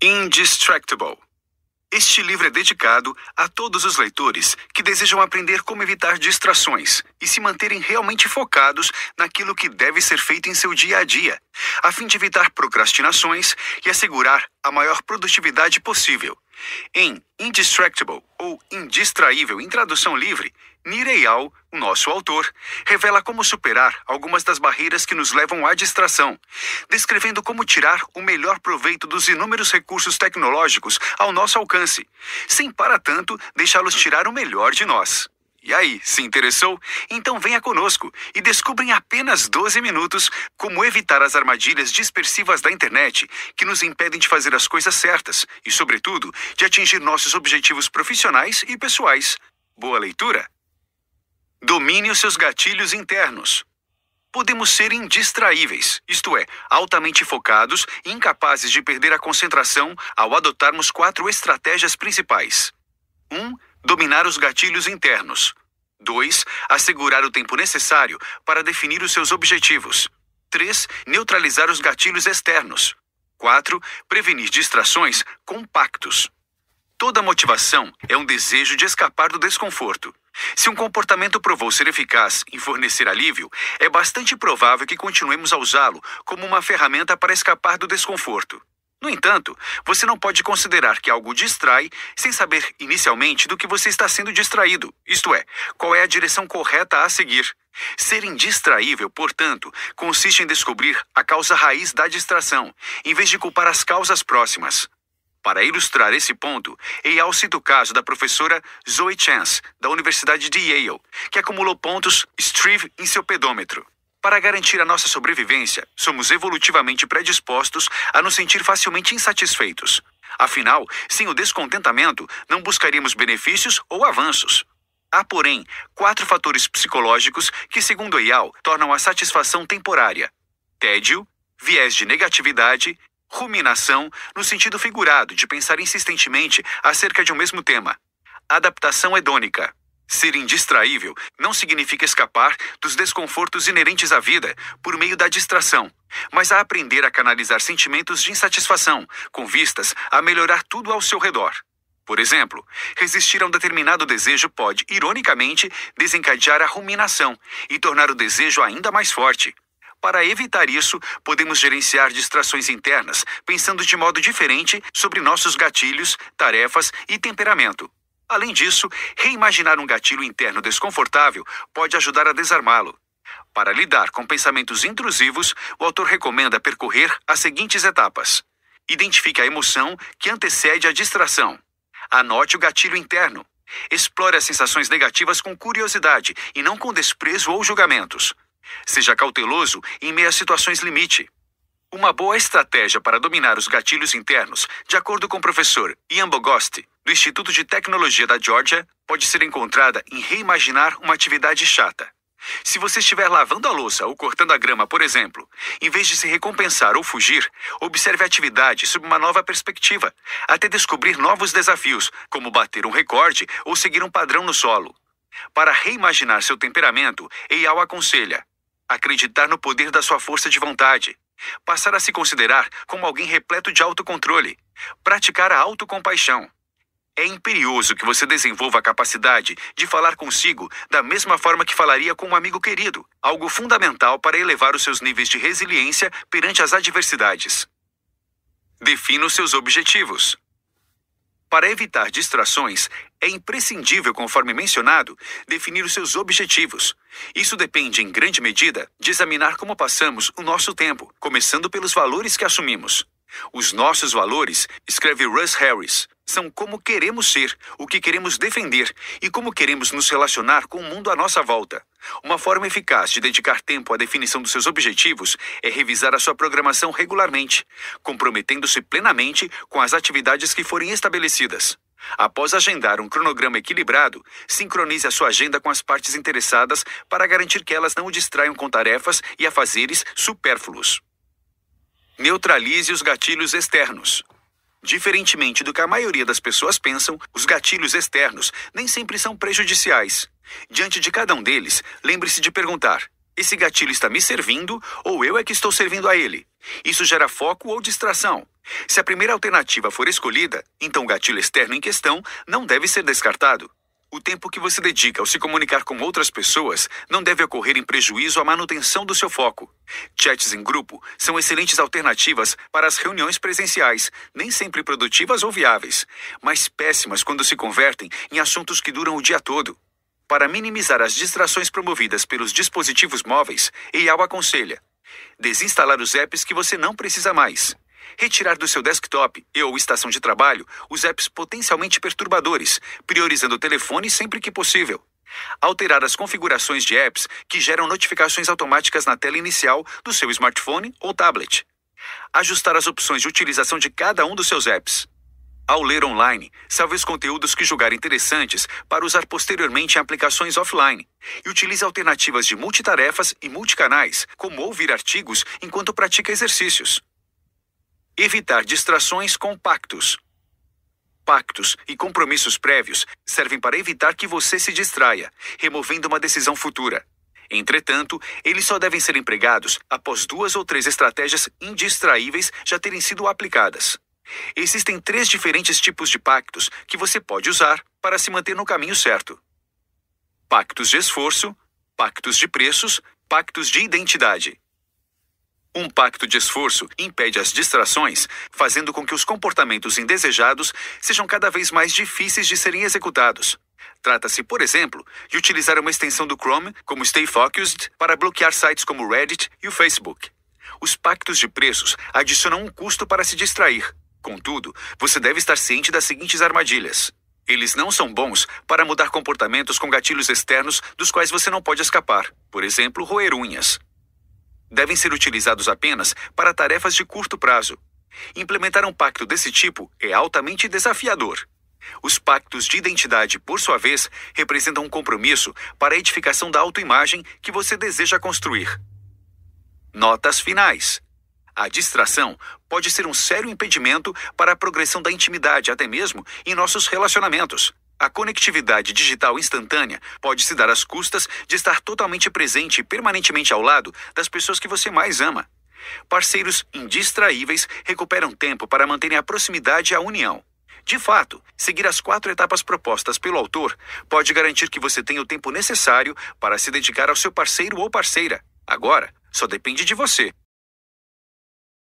Indistractable. Este livro é dedicado a todos os leitores que desejam aprender como evitar distrações e se manterem realmente focados naquilo que deve ser feito em seu dia a dia, a fim de evitar procrastinações e assegurar a maior produtividade possível. Em Indistractable, ou Indistraível em tradução livre, Nireyal, o nosso autor, revela como superar algumas das barreiras que nos levam à distração, descrevendo como tirar o melhor proveito dos inúmeros recursos tecnológicos ao nosso alcance, sem para tanto deixá-los tirar o melhor de nós. E aí, se interessou? Então venha conosco e descubra em apenas 12 minutos como evitar as armadilhas dispersivas da internet que nos impedem de fazer as coisas certas e, sobretudo, de atingir nossos objetivos profissionais e pessoais. Boa leitura! Domine os seus gatilhos internos. Podemos ser indistraíveis, isto é, altamente focados e incapazes de perder a concentração ao adotarmos quatro estratégias principais. 1. Um, Dominar os gatilhos internos. 2. Assegurar o tempo necessário para definir os seus objetivos. 3. Neutralizar os gatilhos externos. 4. Prevenir distrações com pactos. Toda motivação é um desejo de escapar do desconforto. Se um comportamento provou ser eficaz em fornecer alívio, é bastante provável que continuemos a usá-lo como uma ferramenta para escapar do desconforto. No entanto, você não pode considerar que algo distrai sem saber inicialmente do que você está sendo distraído, isto é, qual é a direção correta a seguir. Ser indistraível, portanto, consiste em descobrir a causa raiz da distração, em vez de culpar as causas próximas. Para ilustrar esse ponto, Eyal cita o caso da professora Zoe Chance, da Universidade de Yale, que acumulou pontos Streve em seu pedômetro. Para garantir a nossa sobrevivência, somos evolutivamente predispostos a nos sentir facilmente insatisfeitos. Afinal, sem o descontentamento, não buscaríamos benefícios ou avanços. Há, porém, quatro fatores psicológicos que, segundo Eyal, tornam a satisfação temporária: tédio, viés de negatividade, ruminação, no sentido figurado de pensar insistentemente acerca de um mesmo tema, adaptação hedônica. Ser indistraível não significa escapar dos desconfortos inerentes à vida por meio da distração, mas a aprender a canalizar sentimentos de insatisfação com vistas a melhorar tudo ao seu redor. Por exemplo, resistir a um determinado desejo pode, ironicamente, desencadear a ruminação e tornar o desejo ainda mais forte. Para evitar isso, podemos gerenciar distrações internas, pensando de modo diferente sobre nossos gatilhos, tarefas e temperamento. Além disso, reimaginar um gatilho interno desconfortável pode ajudar a desarmá-lo. Para lidar com pensamentos intrusivos, o autor recomenda percorrer as seguintes etapas: identifique a emoção que antecede a distração, anote o gatilho interno, explore as sensações negativas com curiosidade e não com desprezo ou julgamentos. Seja cauteloso em meio a situações limite. Uma boa estratégia para dominar os gatilhos internos, de acordo com o professor Ian Bogost, do Instituto de Tecnologia da Georgia pode ser encontrada em reimaginar uma atividade chata. Se você estiver lavando a louça ou cortando a grama, por exemplo, em vez de se recompensar ou fugir, observe a atividade sob uma nova perspectiva, até descobrir novos desafios, como bater um recorde ou seguir um padrão no solo. Para reimaginar seu temperamento, Eyal aconselha acreditar no poder da sua força de vontade, passar a se considerar como alguém repleto de autocontrole, praticar a autocompaixão, é imperioso que você desenvolva a capacidade de falar consigo da mesma forma que falaria com um amigo querido, algo fundamental para elevar os seus níveis de resiliência perante as adversidades. Defina os seus objetivos. Para evitar distrações, é imprescindível, conforme mencionado, definir os seus objetivos. Isso depende, em grande medida, de examinar como passamos o nosso tempo, começando pelos valores que assumimos. Os nossos valores, escreve Russ Harris, são como queremos ser, o que queremos defender e como queremos nos relacionar com o mundo à nossa volta. Uma forma eficaz de dedicar tempo à definição dos seus objetivos é revisar a sua programação regularmente, comprometendo-se plenamente com as atividades que forem estabelecidas. Após agendar um cronograma equilibrado, sincronize a sua agenda com as partes interessadas para garantir que elas não o distraiam com tarefas e afazeres supérfluos. Neutralize os gatilhos externos. Diferentemente do que a maioria das pessoas pensam, os gatilhos externos nem sempre são prejudiciais. Diante de cada um deles, lembre-se de perguntar: esse gatilho está me servindo ou eu é que estou servindo a ele? Isso gera foco ou distração. Se a primeira alternativa for escolhida, então o gatilho externo em questão não deve ser descartado. O tempo que você dedica ao se comunicar com outras pessoas não deve ocorrer em prejuízo à manutenção do seu foco. Chats em grupo são excelentes alternativas para as reuniões presenciais, nem sempre produtivas ou viáveis, mas péssimas quando se convertem em assuntos que duram o dia todo. Para minimizar as distrações promovidas pelos dispositivos móveis, EAL aconselha desinstalar os apps que você não precisa mais retirar do seu desktop e ou estação de trabalho os apps potencialmente perturbadores, priorizando o telefone sempre que possível. Alterar as configurações de apps que geram notificações automáticas na tela inicial do seu smartphone ou tablet. Ajustar as opções de utilização de cada um dos seus apps. Ao ler online, salve os conteúdos que julgar interessantes para usar posteriormente em aplicações offline e utilize alternativas de multitarefas e multicanais, como ouvir artigos enquanto pratica exercícios. Evitar distrações com pactos. Pactos e compromissos prévios servem para evitar que você se distraia, removendo uma decisão futura. Entretanto, eles só devem ser empregados após duas ou três estratégias indistraíveis já terem sido aplicadas. Existem três diferentes tipos de pactos que você pode usar para se manter no caminho certo: pactos de esforço, pactos de preços, pactos de identidade. Um pacto de esforço impede as distrações, fazendo com que os comportamentos indesejados sejam cada vez mais difíceis de serem executados. Trata-se, por exemplo, de utilizar uma extensão do Chrome, como Stay Focused, para bloquear sites como o Reddit e o Facebook. Os pactos de preços adicionam um custo para se distrair. Contudo, você deve estar ciente das seguintes armadilhas. Eles não são bons para mudar comportamentos com gatilhos externos dos quais você não pode escapar, por exemplo, roer unhas devem ser utilizados apenas para tarefas de curto prazo. Implementar um pacto desse tipo é altamente desafiador. Os pactos de identidade, por sua vez, representam um compromisso para a edificação da autoimagem que você deseja construir. Notas finais. A distração pode ser um sério impedimento para a progressão da intimidade, até mesmo em nossos relacionamentos. A conectividade digital instantânea pode se dar às custas de estar totalmente presente e permanentemente ao lado das pessoas que você mais ama. Parceiros indistraíveis recuperam tempo para manterem a proximidade e a união. De fato, seguir as quatro etapas propostas pelo autor pode garantir que você tenha o tempo necessário para se dedicar ao seu parceiro ou parceira. Agora, só depende de você.